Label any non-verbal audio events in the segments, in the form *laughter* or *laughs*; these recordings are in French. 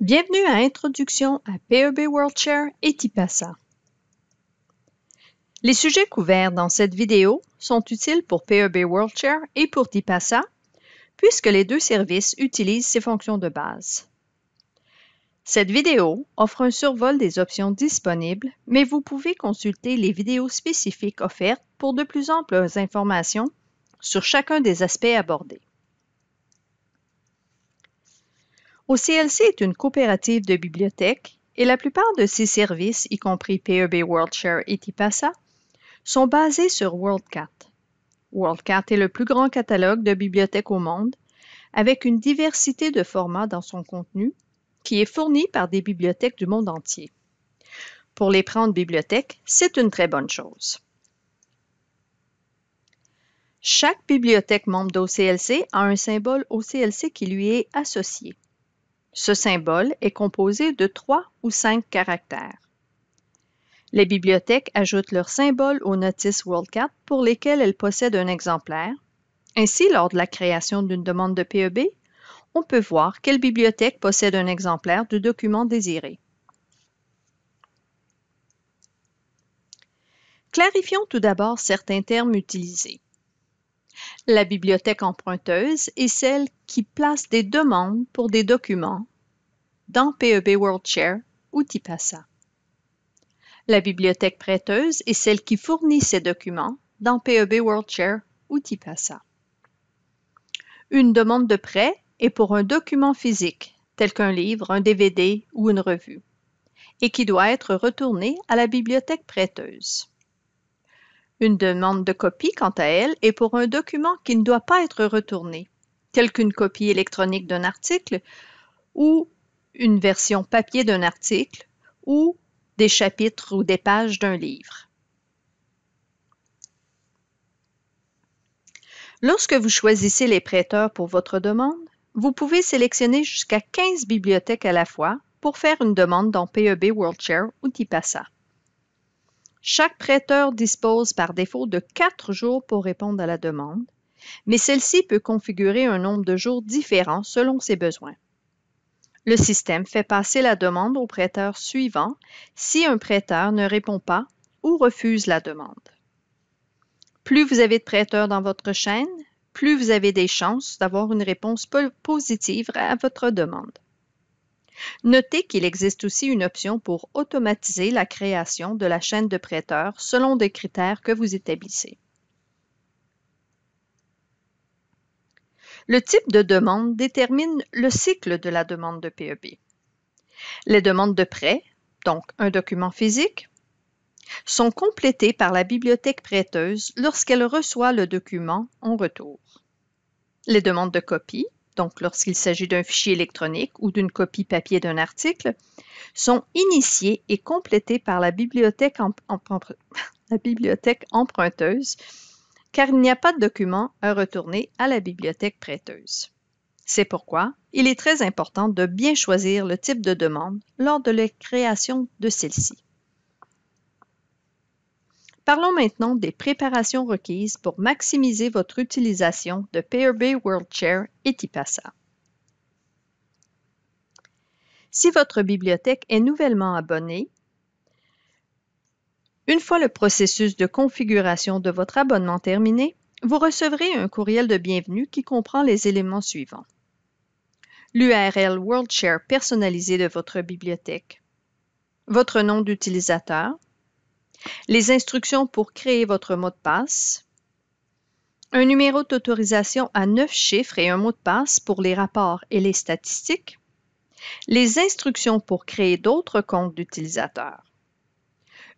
Bienvenue à Introduction à PEB WorldShare et Tipasa. Les sujets couverts dans cette vidéo sont utiles pour PEB WorldShare et pour Tipasa, puisque les deux services utilisent ces fonctions de base. Cette vidéo offre un survol des options disponibles, mais vous pouvez consulter les vidéos spécifiques offertes pour de plus amples informations sur chacun des aspects abordés. OCLC est une coopérative de bibliothèques et la plupart de ses services, y compris PEB WorldShare et Tipasa, sont basés sur WorldCat. WorldCat est le plus grand catalogue de bibliothèques au monde, avec une diversité de formats dans son contenu, qui est fourni par des bibliothèques du monde entier. Pour les prendre bibliothèques, c'est une très bonne chose. Chaque bibliothèque membre d'OCLC a un symbole OCLC qui lui est associé. Ce symbole est composé de trois ou cinq caractères. Les bibliothèques ajoutent leur symbole aux notices WorldCat pour lesquelles elles possèdent un exemplaire. Ainsi, lors de la création d'une demande de PEB, on peut voir quelle bibliothèque possède un exemplaire du document désiré. Clarifions tout d'abord certains termes utilisés la bibliothèque emprunteuse est celle qui place des demandes pour des documents dans PEB WorldShare ou Tipasa. La bibliothèque prêteuse est celle qui fournit ces documents dans PEB WorldShare ou Tipasa. Une demande de prêt est pour un document physique, tel qu'un livre, un DVD ou une revue, et qui doit être retourné à la bibliothèque prêteuse. Une demande de copie, quant à elle, est pour un document qui ne doit pas être retourné, tel qu'une copie électronique d'un article ou une version papier d'un article ou des chapitres ou des pages d'un livre. Lorsque vous choisissez les prêteurs pour votre demande, vous pouvez sélectionner jusqu'à 15 bibliothèques à la fois pour faire une demande dans PEB WorldShare ou TIPASA. Chaque prêteur dispose par défaut de quatre jours pour répondre à la demande, mais celle-ci peut configurer un nombre de jours différent selon ses besoins. Le système fait passer la demande au prêteur suivant si un prêteur ne répond pas ou refuse la demande. Plus vous avez de prêteurs dans votre chaîne, plus vous avez des chances d'avoir une réponse positive à votre demande. Notez qu'il existe aussi une option pour automatiser la création de la chaîne de prêteurs selon des critères que vous établissez. Le type de demande détermine le cycle de la demande de PEB. Les demandes de prêt, donc un document physique, sont complétées par la bibliothèque prêteuse lorsqu'elle reçoit le document en retour. Les demandes de copie, donc lorsqu'il s'agit d'un fichier électronique ou d'une copie papier d'un article, sont initiés et complétés par la bibliothèque, *laughs* la bibliothèque emprunteuse, car il n'y a pas de document à retourner à la bibliothèque prêteuse. C'est pourquoi il est très important de bien choisir le type de demande lors de la création de celle-ci. Parlons maintenant des préparations requises pour maximiser votre utilisation de PRB e WorldShare et Tipasa. Si votre bibliothèque est nouvellement abonnée, une fois le processus de configuration de votre abonnement terminé, vous recevrez un courriel de bienvenue qui comprend les éléments suivants. L'URL WorldShare personnalisé de votre bibliothèque, votre nom d'utilisateur, les instructions pour créer votre mot de passe, un numéro d'autorisation à 9 chiffres et un mot de passe pour les rapports et les statistiques, les instructions pour créer d'autres comptes d'utilisateurs.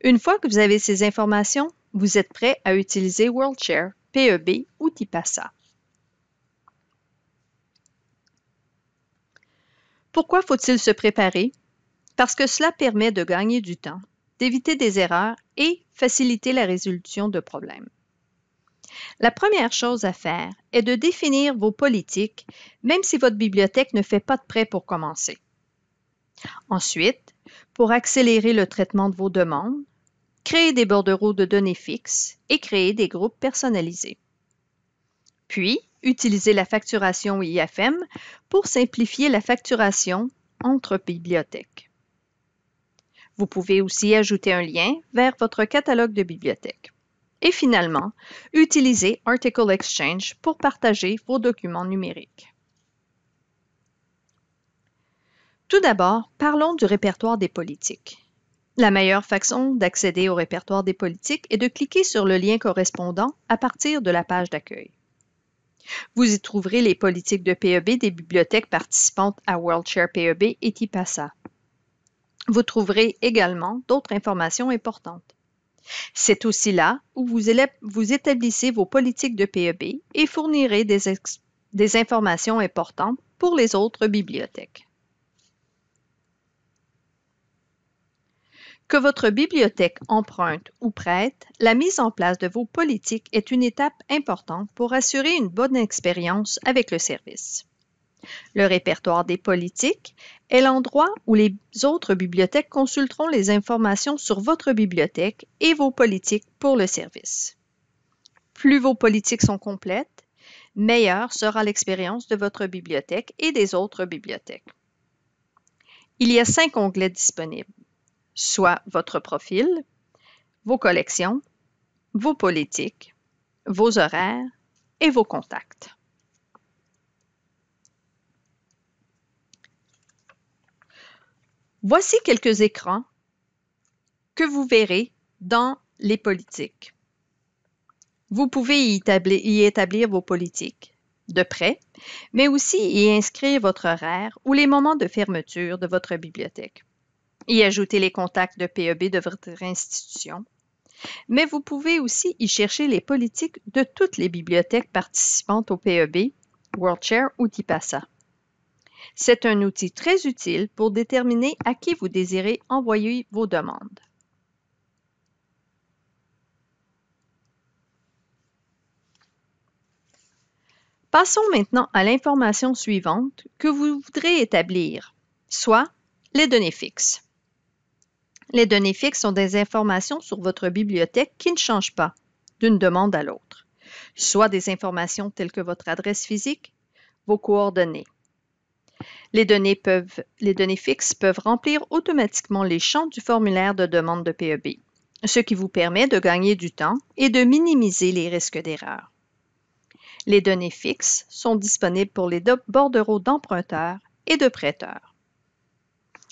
Une fois que vous avez ces informations, vous êtes prêt à utiliser WorldShare, PEB ou Tipasa. Pourquoi faut-il se préparer? Parce que cela permet de gagner du temps éviter des erreurs et faciliter la résolution de problèmes. La première chose à faire est de définir vos politiques, même si votre bibliothèque ne fait pas de prêt pour commencer. Ensuite, pour accélérer le traitement de vos demandes, créez des bordereaux de données fixes et créez des groupes personnalisés. Puis, utilisez la facturation IFM pour simplifier la facturation entre bibliothèques. Vous pouvez aussi ajouter un lien vers votre catalogue de bibliothèques. Et finalement, utilisez Article Exchange pour partager vos documents numériques. Tout d'abord, parlons du répertoire des politiques. La meilleure façon d'accéder au répertoire des politiques est de cliquer sur le lien correspondant à partir de la page d'accueil. Vous y trouverez les politiques de PEB des bibliothèques participantes à WorldShare PEB et TIPASA. Vous trouverez également d'autres informations importantes. C'est aussi là où vous, établissez vos politiques de PEB et fournirez des informations importantes pour les autres bibliothèques. Que votre bibliothèque emprunte ou prête, la mise en place de vos politiques est une étape importante pour assurer une bonne expérience avec le service le répertoire des politiques est l'endroit où les autres bibliothèques consulteront les informations sur votre bibliothèque et vos politiques pour le service. Plus vos politiques sont complètes, meilleure sera l'expérience de votre bibliothèque et des autres bibliothèques. Il y a cinq onglets disponibles, soit votre profil, vos collections, vos politiques, vos horaires et vos contacts. Voici quelques écrans que vous verrez dans les politiques. Vous pouvez y établir, vos politiques de près, mais aussi y inscrire votre horaire ou les moments de fermeture de votre bibliothèque. Y ajouter les contacts de PEB de votre institution. Mais vous pouvez aussi y chercher les politiques de toutes les bibliothèques participantes au PEB, WorldShare ou TIPASA. C'est un outil très utile pour déterminer à qui vous désirez envoyer vos demandes. Passons maintenant à l'information suivante que vous voudrez établir, soit les données fixes. Les données fixes sont des informations sur votre bibliothèque qui ne changent pas d'une demande à l'autre, soit des informations telles que votre adresse physique, vos coordonnées, les données, fixes peuvent remplir automatiquement les champs du formulaire de demande de PEB, ce qui vous permet de gagner du temps et de minimiser les risques d'erreur. Les données fixes sont disponibles pour les bordereaux d'emprunteurs et de prêteurs.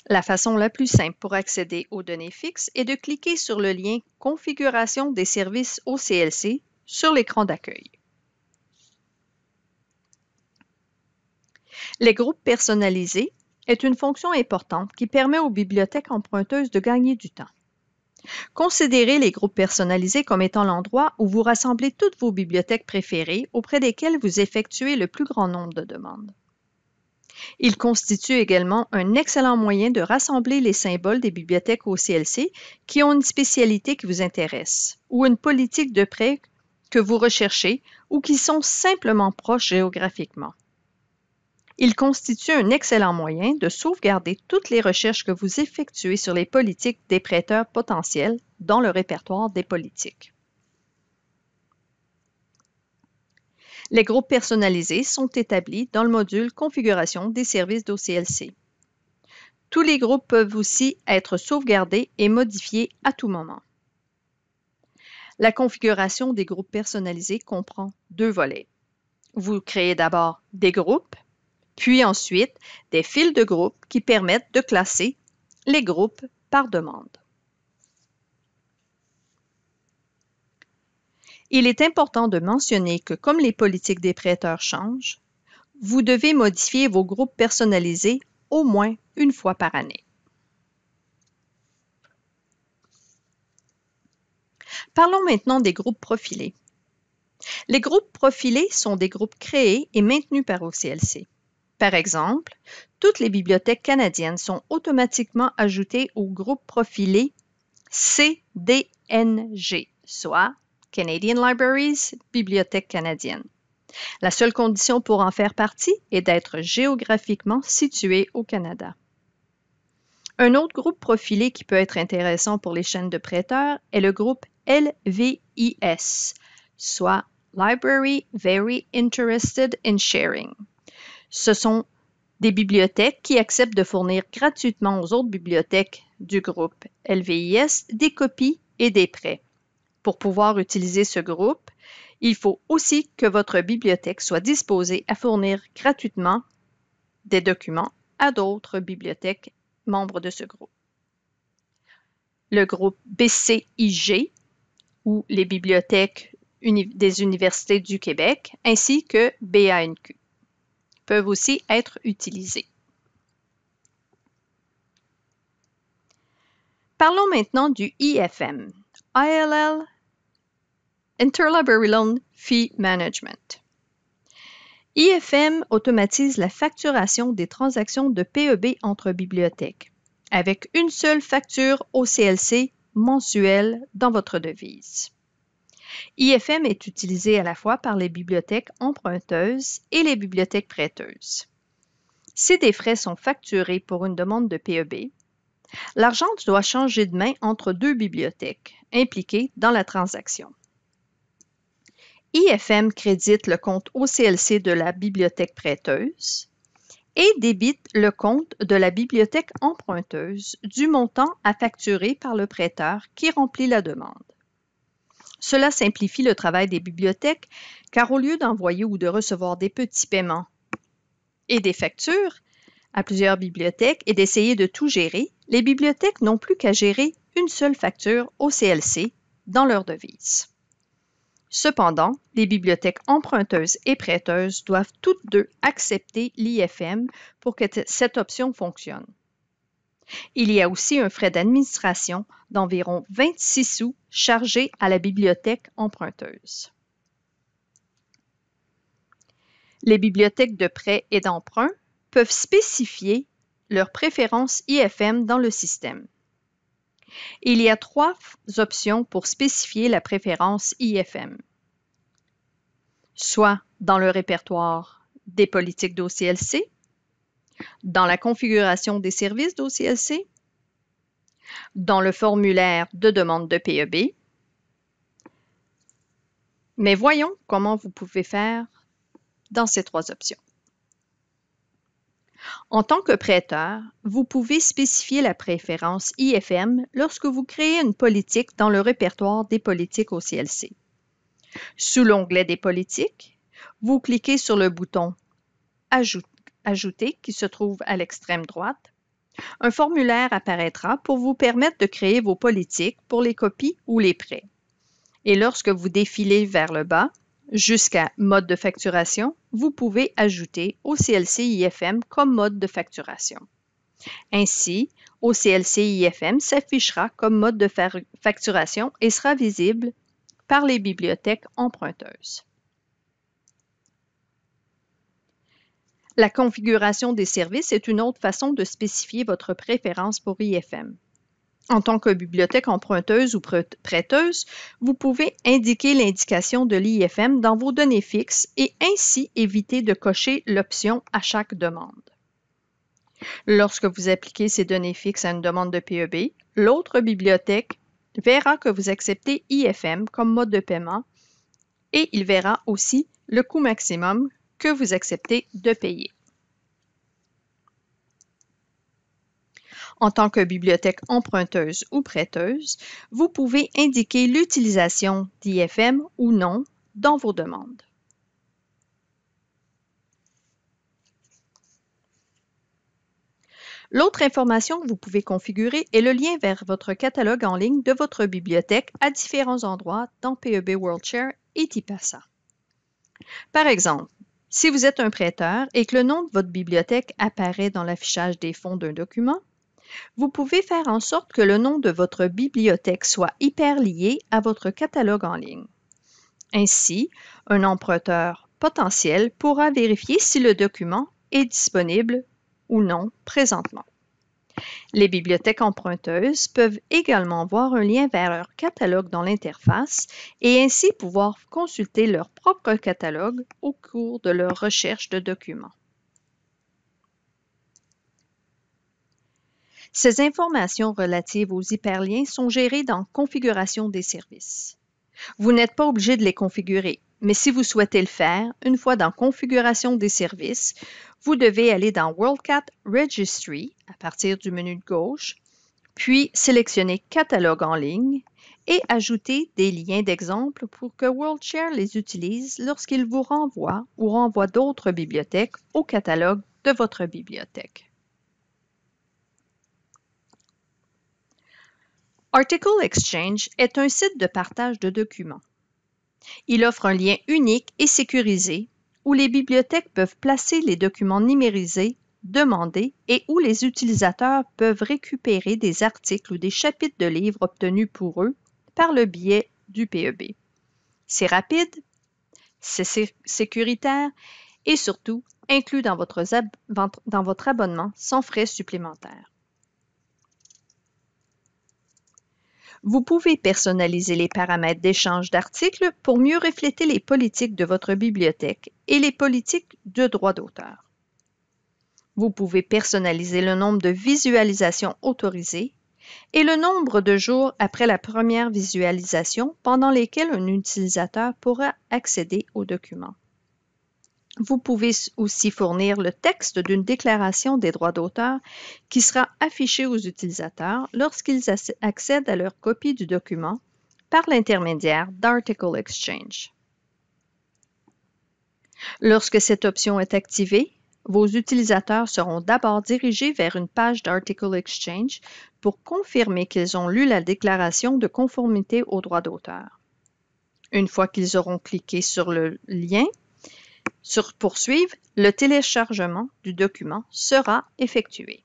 La façon la plus simple pour accéder aux données fixes est de cliquer sur le lien Configuration des services OCLC" sur l'écran d'accueil. Les groupes personnalisés est une fonction importante qui permet aux bibliothèques emprunteuses de gagner du temps. Considérez les groupes personnalisés comme étant l'endroit où vous rassemblez toutes vos bibliothèques préférées auprès desquelles vous effectuez le plus grand nombre de demandes. Il constitue également un excellent moyen de rassembler les symboles des bibliothèques au CLC qui ont une spécialité qui vous intéresse ou une politique de prêt que vous recherchez ou qui sont simplement proches géographiquement. Il constitue un excellent moyen de sauvegarder toutes les recherches que vous effectuez sur les politiques des prêteurs potentiels dans le répertoire des politiques. Les groupes personnalisés sont établis dans le module Configuration des services d'OCLC. Tous les groupes peuvent aussi être sauvegardés et modifiés à tout moment. La configuration des groupes personnalisés comprend deux volets. Vous créez d'abord des groupes puis ensuite des fils de groupe qui permettent de classer les groupes par demande. Il est important de mentionner que comme les politiques des prêteurs changent, vous devez modifier vos groupes personnalisés au moins une fois par année. Parlons maintenant des groupes profilés. Les groupes profilés sont des groupes créés et maintenus par OCLC. Par exemple, toutes les bibliothèques canadiennes sont automatiquement ajoutées au groupe profilé CDNG, soit Canadian Libraries, Bibliothèque canadienne. La seule condition pour en faire partie est d'être géographiquement situé au Canada. Un autre groupe profilé qui peut être intéressant pour les chaînes de prêteurs est le groupe LVIS, soit Library Very Interested in Sharing ce sont des bibliothèques qui acceptent de fournir gratuitement aux autres bibliothèques du groupe LVIS des copies et des prêts. Pour pouvoir utiliser ce groupe, il faut aussi que votre bibliothèque soit disposée à fournir gratuitement des documents à d'autres bibliothèques membres de ce groupe. Le groupe BCIG, ou les bibliothèques des universités du Québec, ainsi que BANQ peuvent aussi être utilisés. Parlons maintenant du IFM, ILL Interlibrary Loan Fee Management. IFM automatise la facturation des transactions de PEB entre bibliothèques, avec une seule facture OCLC mensuelle dans votre devise. IFM est utilisé à la fois par les bibliothèques emprunteuses et les bibliothèques prêteuses. Si des frais sont facturés pour une demande de PEB, l'argent doit changer de main entre deux bibliothèques impliquées dans la transaction. IFM crédite le compte OCLC de la bibliothèque prêteuse et débite le compte de la bibliothèque emprunteuse du montant à facturer par le prêteur qui remplit la demande. Cela simplifie le travail des bibliothèques, car au lieu d'envoyer ou de recevoir des petits paiements et des factures à plusieurs bibliothèques et d'essayer de tout gérer, les bibliothèques n'ont plus qu'à gérer une seule facture au CLC dans leur devise. Cependant, les bibliothèques emprunteuses et prêteuses doivent toutes deux accepter l'IFM pour que cette option fonctionne. Il y a aussi un frais d'administration d'environ 26 sous chargé à la bibliothèque emprunteuse. Les bibliothèques de prêt et d'emprunt peuvent spécifier leur préférence IFM dans le système. Il y a trois options pour spécifier la préférence IFM, soit dans le répertoire des politiques d'OCLC, dans la configuration des services d'OCLC, dans le formulaire de demande de PEB. Mais voyons comment vous pouvez faire dans ces trois options. En tant que prêteur, vous pouvez spécifier la préférence IFM lorsque vous créez une politique dans le répertoire des politiques OCLC. Sous l'onglet des politiques, vous cliquez sur le bouton Ajouter. Ajouter qui se trouve à l'extrême droite. Un formulaire apparaîtra pour vous permettre de créer vos politiques pour les copies ou les prêts. Et lorsque vous défilez vers le bas, jusqu'à Mode de facturation, vous pouvez ajouter OCLC IFM comme mode de facturation. Ainsi, OCLC IFM s'affichera comme mode de facturation et sera visible par les bibliothèques emprunteuses. La configuration des services est une autre façon de spécifier votre préférence pour IFM. En tant que bibliothèque emprunteuse ou prêteuse, vous pouvez indiquer l'indication de l'IFM dans vos données fixes et ainsi éviter de cocher l'option à chaque demande. Lorsque vous appliquez ces données fixes à une demande de PEB, l'autre bibliothèque verra que vous acceptez IFM comme mode de paiement et il verra aussi le coût maximum que vous acceptez de payer. En tant que bibliothèque emprunteuse ou prêteuse, vous pouvez indiquer l'utilisation d'IFM ou non dans vos demandes. L'autre information que vous pouvez configurer est le lien vers votre catalogue en ligne de votre bibliothèque à différents endroits dans PEB WorldShare et TIPASA. Par exemple, si vous êtes un prêteur et que le nom de votre bibliothèque apparaît dans l'affichage des fonds d'un document, vous pouvez faire en sorte que le nom de votre bibliothèque soit hyperlié à votre catalogue en ligne. Ainsi, un emprunteur potentiel pourra vérifier si le document est disponible ou non présentement. Les bibliothèques emprunteuses peuvent également voir un lien vers leur catalogue dans l'interface et ainsi pouvoir consulter leur propre catalogue au cours de leur recherche de documents. Ces informations relatives aux hyperliens sont gérées dans Configuration des services. Vous n'êtes pas obligé de les configurer. Mais si vous souhaitez le faire, une fois dans Configuration des services, vous devez aller dans WorldCat Registry à partir du menu de gauche, puis sélectionner Catalogue en ligne et ajouter des liens d'exemple pour que WorldShare les utilise lorsqu'il vous renvoie ou renvoie d'autres bibliothèques au catalogue de votre bibliothèque. Article Exchange est un site de partage de documents. Il offre un lien unique et sécurisé où les bibliothèques peuvent placer les documents numérisés demandés et où les utilisateurs peuvent récupérer des articles ou des chapitres de livres obtenus pour eux par le biais du PEB. C'est rapide, c'est sécuritaire et surtout inclus dans votre, dans votre abonnement sans frais supplémentaires. Vous pouvez personnaliser les paramètres d'échange d'articles pour mieux refléter les politiques de votre bibliothèque et les politiques de droit d'auteur. Vous pouvez personnaliser le nombre de visualisations autorisées et le nombre de jours après la première visualisation pendant lesquels un utilisateur pourra accéder au document. Vous pouvez aussi fournir le texte d'une déclaration des droits d'auteur qui sera affichée aux utilisateurs lorsqu'ils accèdent à leur copie du document par l'intermédiaire d'Article Exchange. Lorsque cette option est activée, vos utilisateurs seront d'abord dirigés vers une page d'Article Exchange pour confirmer qu'ils ont lu la déclaration de conformité aux droits d'auteur. Une fois qu'ils auront cliqué sur le lien, sur Poursuivre, le téléchargement du document sera effectué.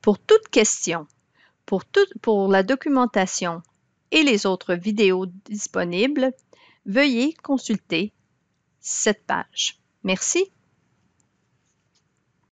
Pour toute question, pour, pour la documentation et les autres vidéos disponibles, veuillez consulter cette page. Merci.